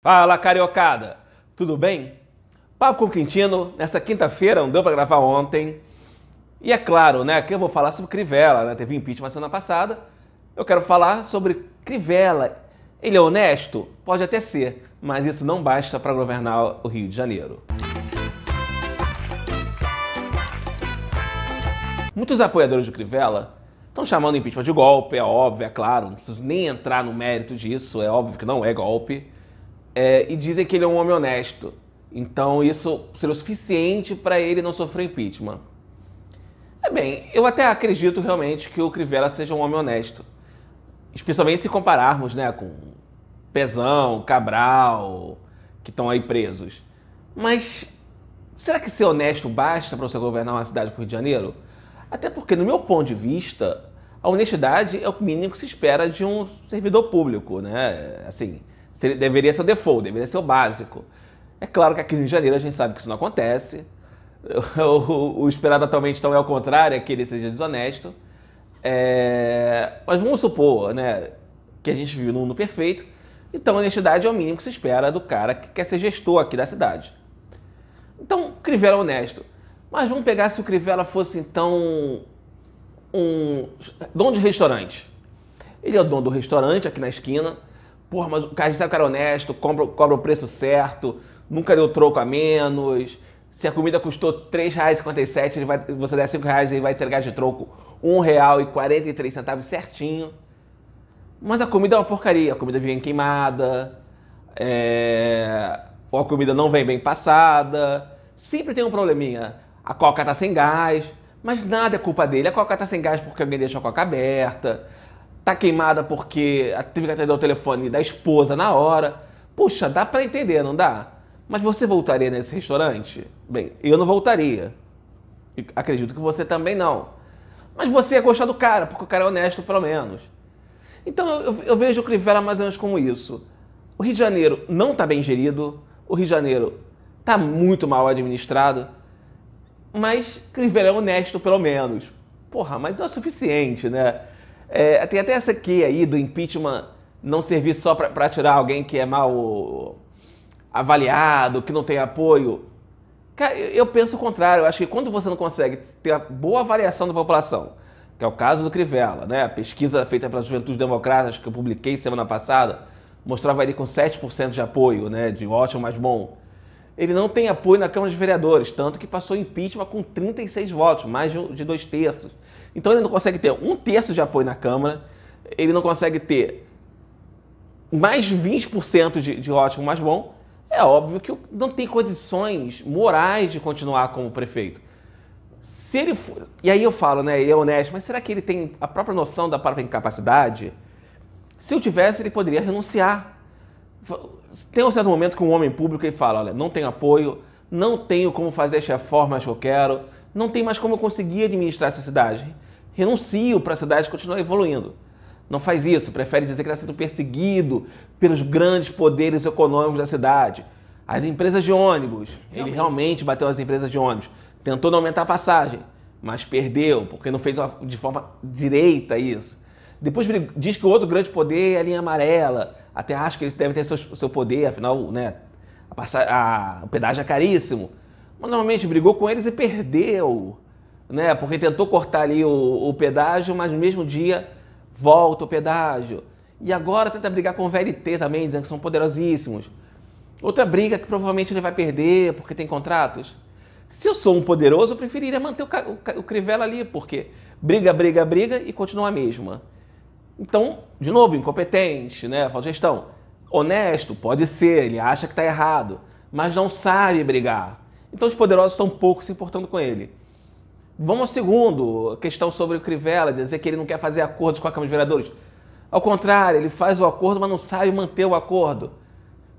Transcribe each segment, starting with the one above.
Fala cariocada, tudo bem? Papo com Quintino, nessa quinta-feira, não deu para gravar ontem. E é claro, né, que eu vou falar sobre Crivella, né? Teve impeachment semana passada. Eu quero falar sobre Crivella. Ele é honesto? Pode até ser, mas isso não basta para governar o Rio de Janeiro. Muitos apoiadores do Crivella estão chamando o impeachment de golpe, é óbvio, é claro, não preciso nem entrar no mérito disso, é óbvio que não é golpe é, e dizem que ele é um homem honesto. Então isso seria o suficiente para ele não sofrer impeachment. É bem, eu até acredito realmente que o Crivella seja um homem honesto. Especialmente se compararmos né, com Pezão, Cabral, que estão aí presos. Mas será que ser honesto basta para você governar uma cidade como Rio de Janeiro? Até porque, no meu ponto de vista, a honestidade é o mínimo que se espera de um servidor público, né? Assim, Deveria ser o default, deveria ser o básico. É claro que aqui no Rio de Janeiro a gente sabe que isso não acontece. O, o, o esperado atualmente então é o contrário, é que ele seja desonesto. É, mas vamos supor né, que a gente vive num mundo perfeito. Então, honestidade é o mínimo que se espera do cara que quer ser gestor aqui da cidade. Então, Crivella é honesto. Mas vamos pegar se o Crivella fosse, então, um dono de restaurante. Ele é o dono do restaurante aqui na esquina Porra, mas o cara sabe o cara é honesto, cobra, cobra o preço certo, nunca deu troco a menos. Se a comida custou R$ 3,57, ele vai, você der R$ reais ele vai entregar de troco R$ 1,43 certinho. Mas a comida é uma porcaria. A comida vem queimada, é... ou a comida não vem bem passada. Sempre tem um probleminha. A coca tá sem gás, mas nada é culpa dele. A coca tá sem gás porque alguém deixou a coca aberta tá queimada porque teve que atender o telefone da esposa na hora. Puxa, dá para entender, não dá? Mas você voltaria nesse restaurante? Bem, eu não voltaria. E acredito que você também não. Mas você ia gostar do cara, porque o cara é honesto, pelo menos. Então eu, eu vejo o Crivella mais ou menos como isso. O Rio de Janeiro não está bem gerido, o Rio de Janeiro está muito mal administrado, mas Crivella é honesto, pelo menos. Porra, mas não é suficiente, né? É, tem até essa aqui aí do impeachment não servir só para tirar alguém que é mal avaliado, que não tem apoio. Cara, eu penso o contrário. Eu acho que quando você não consegue ter a boa avaliação da população, que é o caso do Crivella, né? A pesquisa feita pela Juventude Democrata, que eu publiquei semana passada, mostrava ele com 7% de apoio, né? De ótimo mais bom ele não tem apoio na Câmara de Vereadores, tanto que passou impeachment com 36 votos, mais de dois terços. Então ele não consegue ter um terço de apoio na Câmara, ele não consegue ter mais 20% de, de ótimo, mais bom. É óbvio que não tem condições morais de continuar como prefeito. Se ele for, e aí eu falo, né, ele é honesto, mas será que ele tem a própria noção da própria incapacidade? Se eu tivesse, ele poderia renunciar tem um certo momento que um homem público ele fala, olha, não tenho apoio, não tenho como fazer as reformas que eu quero, não tem mais como eu conseguir administrar essa cidade. Renuncio para a cidade continuar evoluindo. Não faz isso, prefere dizer que está sendo perseguido pelos grandes poderes econômicos da cidade. As empresas de ônibus, ele realmente bateu as empresas de ônibus, tentou não aumentar a passagem, mas perdeu, porque não fez de forma direita isso. Depois diz que o outro grande poder é a linha amarela. Até acho que eles devem ter seu, seu poder, afinal, né? A a, o pedágio é caríssimo. Mas normalmente brigou com eles e perdeu, né? Porque tentou cortar ali o, o pedágio, mas no mesmo dia volta o pedágio. E agora tenta brigar com o VLT também, dizendo que são poderosíssimos. Outra briga que provavelmente ele vai perder porque tem contratos. Se eu sou um poderoso, eu preferiria manter o, o, o Crivella ali, porque briga, briga, briga e continua a mesma. Então, de novo, incompetente, né? Falta de gestão. Honesto, pode ser, ele acha que está errado, mas não sabe brigar. Então os poderosos estão pouco se importando com ele. Vamos ao segundo, a questão sobre o Crivella, dizer que ele não quer fazer acordos com a Câmara de Vereadores. Ao contrário, ele faz o acordo, mas não sabe manter o acordo.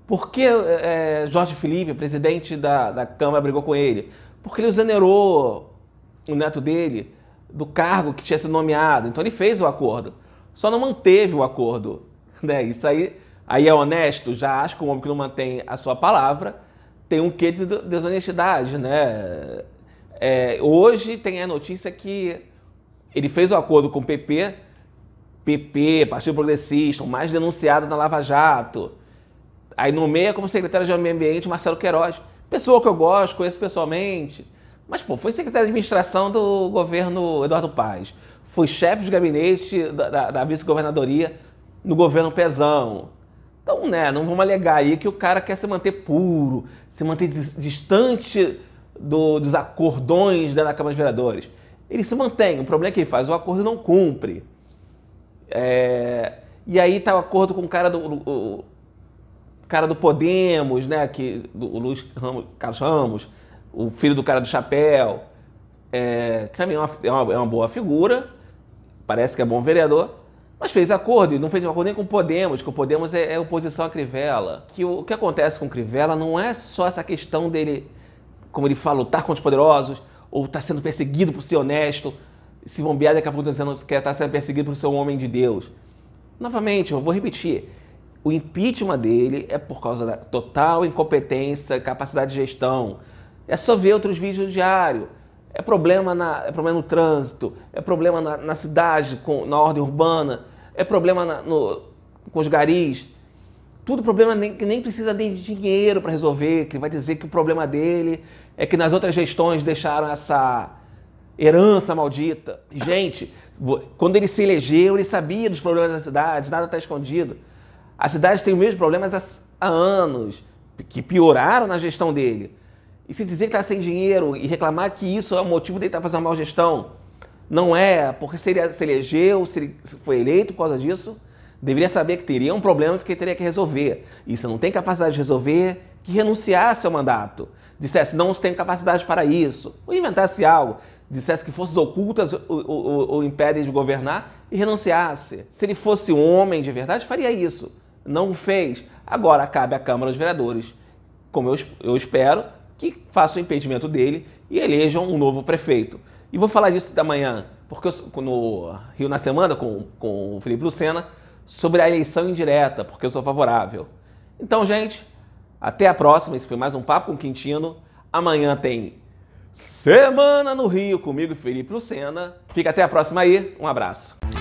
Por que é, é Jorge Felipe, presidente da, da Câmara, brigou com ele? Porque ele exonerou o neto dele do cargo que tinha sido nomeado. Então ele fez o acordo só não manteve o acordo. Né? Isso aí, aí é honesto, já acho que um homem que não mantém a sua palavra tem um quê de desonestidade, né? É, hoje tem a notícia que ele fez o acordo com o PP, PP, Partido Progressista, o mais denunciado na Lava Jato. Aí nomeia como secretário de Meio Ambiente Marcelo Queiroz, pessoa que eu gosto, conheço pessoalmente. Mas, pô, foi secretário de administração do governo Eduardo Paz. Foi chefe de gabinete da, da, da vice-governadoria no governo Pezão. Então, né, não vamos alegar aí que o cara quer se manter puro, se manter distante do, dos acordões da Câmara dos Vereadores. Ele se mantém, o problema é que ele faz o acordo e não cumpre. É... E aí tá o acordo com o cara do, o, o cara do Podemos, né, que, do Luiz Ramos, Carlos Ramos, o filho do cara do chapéu, é, que também é uma, é, uma, é uma, boa figura, parece que é bom vereador, mas fez acordo e não fez acordo nem com o Podemos, que o Podemos é, é oposição a Crivella. Que o, o que acontece com o Crivella não é só essa questão dele, como ele fala, lutar contra os poderosos, ou estar tá sendo perseguido por ser honesto, se bombear daqui a pouco dizendo tá que está sendo perseguido por ser um homem de Deus. Novamente, eu vou repetir, o impeachment dele é por causa da total incompetência, capacidade de gestão, é só ver outros vídeos diário. É problema, na, é problema no trânsito, é problema na, na cidade, com, na ordem urbana, é problema na, no, com os garis. Tudo problema nem, que nem precisa de dinheiro para resolver, que vai dizer que o problema dele é que nas outras gestões deixaram essa herança maldita. Gente, quando ele se elegeu, ele sabia dos problemas da cidade, nada está escondido. A cidade tem os mesmos problemas há anos, que pioraram na gestão dele. E se dizer que está sem dinheiro e reclamar que isso é o motivo de ele estar tá fazendo uma mal gestão, não é, porque se ele se elegeu, se ele foi eleito por causa disso, deveria saber que teria um problema que teria que resolver. E se não tem capacidade de resolver, que renunciasse ao mandato. Dissesse, não tem capacidade para isso. Ou inventasse algo. Dissesse que forças ocultas o, o, o impedem de governar e renunciasse. Se ele fosse um homem de verdade, faria isso. Não o fez. Agora cabe à Câmara dos Vereadores, como eu, eu espero, que façam o impedimento dele e elejam um novo prefeito. E vou falar disso da manhã, porque eu, no Rio na Semana, com, com o Felipe Lucena, sobre a eleição indireta, porque eu sou favorável. Então, gente, até a próxima. Esse foi mais um Papo com Quintino. Amanhã tem Semana no Rio comigo e Felipe Lucena. Fica até a próxima aí. Um abraço.